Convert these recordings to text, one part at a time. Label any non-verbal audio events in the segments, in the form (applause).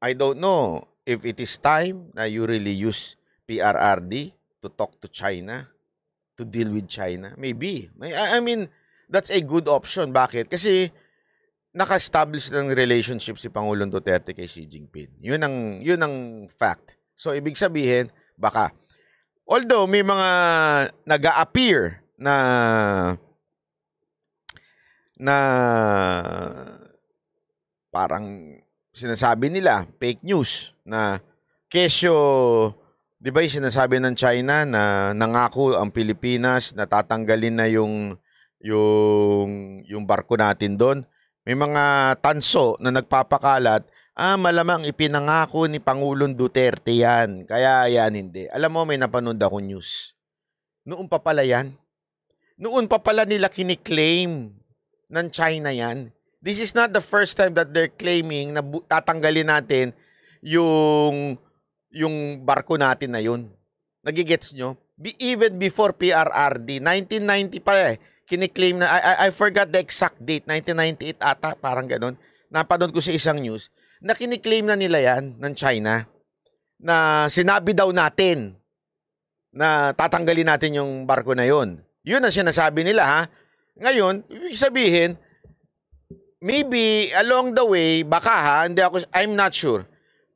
I don't know if it is time na you really use PRRD to talk to China, to deal with China. Maybe. I mean, that's a good option. Bakit? Kasi naka-establish ng relationship si Pangulong Duterte kay Xi Jinping. Yun ang, yun ang fact. So, ibig sabihin, baka. Although, may mga nag appear na na parang sinasabi nila, fake news, na kesyo, di ba yung sinasabi ng China na nangako ang Pilipinas na tatanggalin na yung, yung, yung barko natin doon. May mga tanso na nagpapakalat, ah, malamang ipinangako ni Pangulong Duterte yan. Kaya yan hindi. Alam mo, may napanood ako news. Noon pa pala yan. Noon pa pala nila kiniklaim ng China yan this is not the first time that they're claiming na tatanggalin natin yung yung barko natin na yun. Nagigets nyo? Be, even before PRRD, 1990 pa eh, kiniklaim na, I, I, I forgot the exact date, 1998 ata, parang ganun. Napanood ko sa isang news, na kiniklaim na nila yan ng China, na sinabi daw natin na tatanggalin natin yung barko na yun. Yun ang sinasabi nila ha. Ngayon, ibig sabihin, maybe along the way, baka ha, hindi ako, I'm not sure.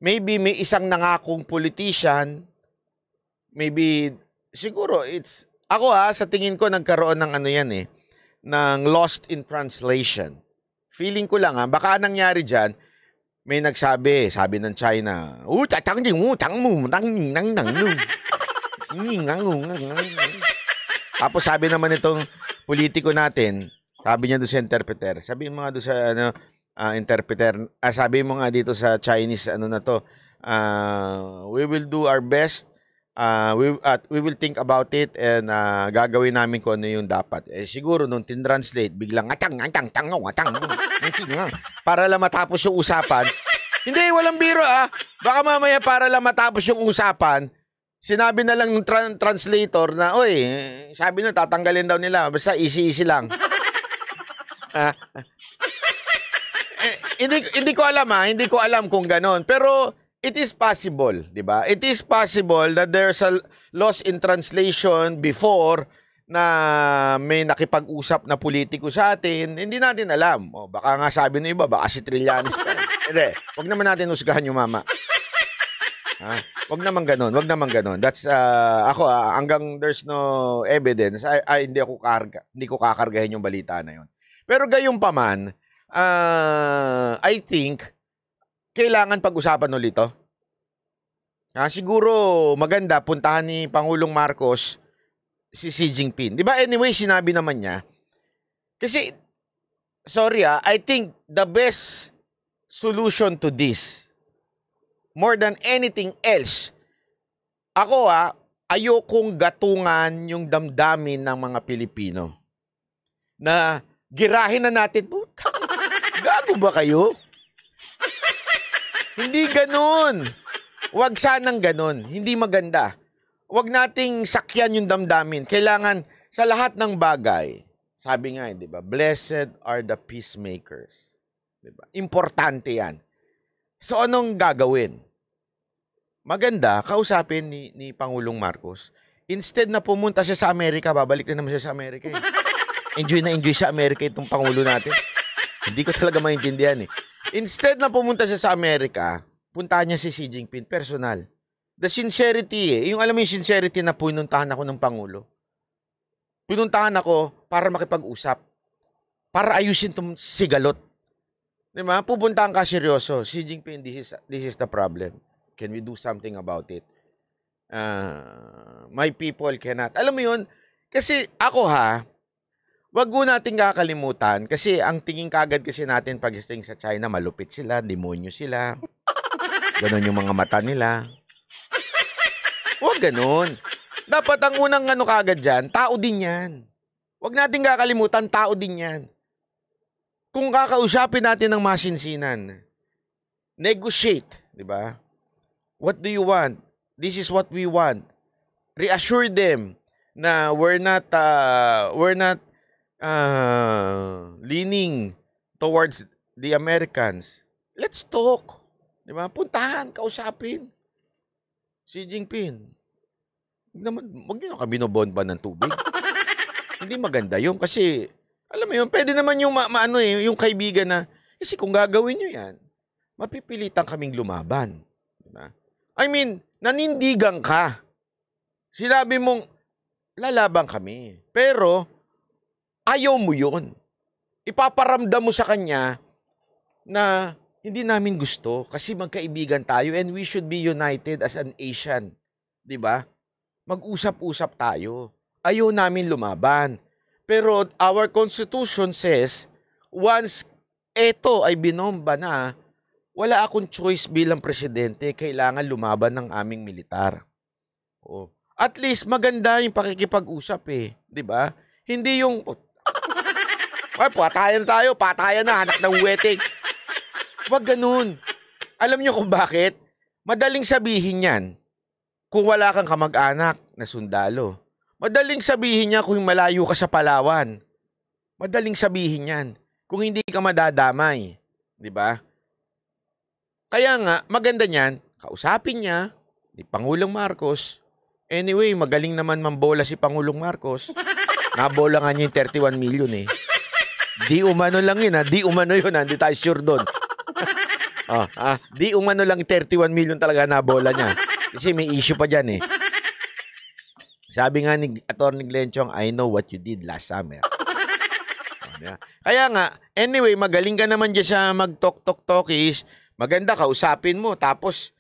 Maybe may isang nangakong politician, maybe, siguro it's, ako ha, sa tingin ko nagkaroon ng ano yan eh, ng lost in translation. Feeling ko lang ha, baka nangyari dyan, may nagsabi, sabi ng China, "U tatang ding u tang mo nang nang nang nang, (laughs) Tapos sabi naman itong politiko natin, sabi niya doon sa interpreter. Sabi mo nga doon sa ano, uh, interpreter. Ah, sabi mo nga dito sa Chinese ano na to. Uh, we will do our best. Uh, we, at we will think about it and uh, gagawin namin kung ano yung dapat. Eh, siguro nung tin-translate, biglang atang, atang, tangaw, atang, para lang matapos yung usapan. Hindi, walang biro ah. Baka mamaya para lang matapos yung usapan, sinabi na lang ng tra- translator na, oy, eh, sabi na tatanggalin daw nila, basta easy-easy lang eh, hindi, hindi ko alam ha, hindi ko alam kung ganon. Pero it is possible, di ba? It is possible that there's a loss in translation before na may nakipag-usap na politiko sa atin, hindi natin alam. O, baka nga sabi ng iba, baka si Trillanes pa. (laughs) hindi, wag naman natin usgahan yung mama. Ha? Wag naman ganun, wag naman ganun. That's uh, ako uh, hanggang there's no evidence, ay, ay hindi ako karga, hindi ko kakargahin yung balita na yon. Pero gayon pa man, uh, ah, I think, kailangan pag-usapan ulit ito. Ah, siguro maganda puntahan ni Pangulong Marcos si Xi Jinping. 'Di ba? Anyway, sinabi naman niya. Kasi sorry ah, I think the best solution to this more than anything else. Ako ah, ayokong gatungan yung damdamin ng mga Pilipino na girahin na natin. Puta, oh, gago ba kayo? Hindi ganun. Huwag sanang ganun. Hindi maganda. Huwag nating sakyan yung damdamin. Kailangan sa lahat ng bagay. Sabi nga, eh, 'di ba? Blessed are the peacemakers. 'Di ba? Importante 'yan. So anong gagawin? Maganda kausapin ni, ni Pangulong Marcos. Instead na pumunta siya sa Amerika, babalik na naman siya sa Amerika. Eh. Enjoy na enjoy sa Amerika itong Pangulo natin. Hindi ko talaga maintindihan eh. Instead na pumunta siya sa Amerika, puntahan niya si Xi Jinping personal. The sincerity eh. Yung alam mo yung sincerity na pinuntahan ako ng Pangulo. Pinuntahan ako para makipag-usap. Para ayusin tong sigalot. Di ba? Pupuntahan ka seryoso. Xi Jinping, this is, this is the problem. Can we do something about it? Uh, my people cannot. Alam mo yun? Kasi ako ha, Wag po natin kakalimutan kasi ang tingin kagad kasi natin pag sa China, malupit sila, demonyo sila. Ganon yung mga mata nila. Huwag ganon. Dapat ang unang ano kagad dyan, tao din yan. Huwag nating kakalimutan, tao din yan. Kung kakausapin natin ng masinsinan, negotiate, di ba? What do you want? This is what we want. Reassure them na we're not uh, we're not uh, leaning towards the Americans, let's talk. Di ba? Puntahan, kausapin. Si Jinping. Naman, wag nyo na kami nobomba ng tubig. (laughs) Hindi maganda yun kasi, alam mo yun, pwede naman yung, ma- ma- eh, yung kaibigan na, kasi eh, kung gagawin nyo yan, mapipilitan kaming lumaban. Di ba? I mean, nanindigan ka. Sinabi mong, lalaban kami. Pero, Ayaw mo yon. Ipaparamdam mo sa kanya na hindi namin gusto kasi magkaibigan tayo and we should be united as an Asian. ba? Diba? Mag-usap-usap tayo. Ayaw namin lumaban. Pero our constitution says, once ito ay binomba na, wala akong choice bilang presidente, kailangan lumaban ng aming militar. Oh. At least maganda yung pakikipag-usap eh, 'di ba? Hindi yung ay, patayan tayo, patayan na, anak ng wedding. Huwag ganun. Alam niyo kung bakit? Madaling sabihin yan kung wala kang kamag-anak na sundalo. Madaling sabihin niya kung malayo ka sa Palawan. Madaling sabihin yan kung hindi ka madadamay. Di ba? Kaya nga, maganda niyan, kausapin niya ni Pangulong Marcos. Anyway, magaling naman mambola si Pangulong Marcos. Nabola nga niya yung 31 million eh. Di umano lang yun ha. Di umano yun ha. Hindi tayo sure doon. oh, (laughs) ah, ah, di umano lang 31 million talaga na bola niya. Kasi may issue pa dyan eh. Sabi nga ni Atty. Glenn Chong, I know what you did last summer. Oh, Kaya nga, anyway, magaling ka naman dyan sa mag-talk-talk-talkies. Maganda ka, usapin mo. Tapos,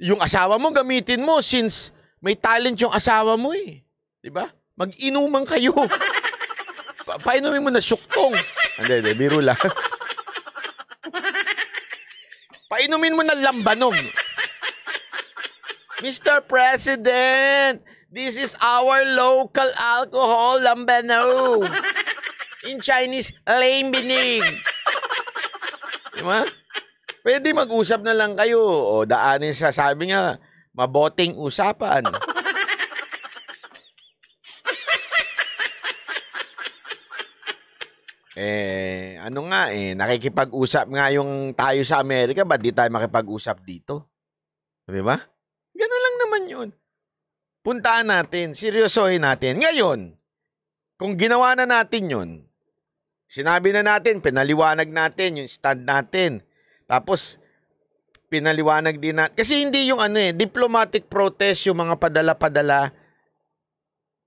yung asawa mo, gamitin mo since may talent yung asawa mo eh. ba? Diba? Mag-inuman kayo. (laughs) pa painumin mo na syuktong. Hindi, hindi, biro lang. painumin mo na lambanog. Mr. President, this is our local alcohol lambanog. In Chinese, lambinig. Diba? Pwede mag-usap na lang kayo. O daanin sa sabi niya, maboting usapan. Eh, ano nga eh, nakikipag-usap nga yung tayo sa Amerika, ba di tayo makipag-usap dito? Di ba? Ganun lang naman yun. Puntaan natin, seryosohin natin. Ngayon, kung ginawa na natin yun, sinabi na natin, pinaliwanag natin yung stand natin. Tapos, pinaliwanag din natin. Kasi hindi yung ano eh, diplomatic protest, yung mga padala-padala,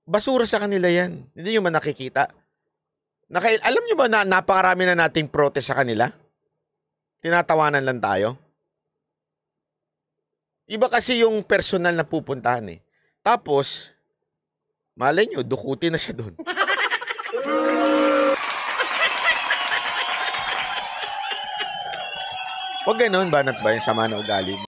basura sa kanila yan. Hindi nyo man nakikita. Naka, alam nyo ba na napakarami na nating protest sa kanila? Tinatawanan lang tayo. Iba kasi yung personal na pupuntahan eh. Tapos, malay nyo, dukuti na siya doon. (laughs) Huwag ganun, banat ba yung sama na ugali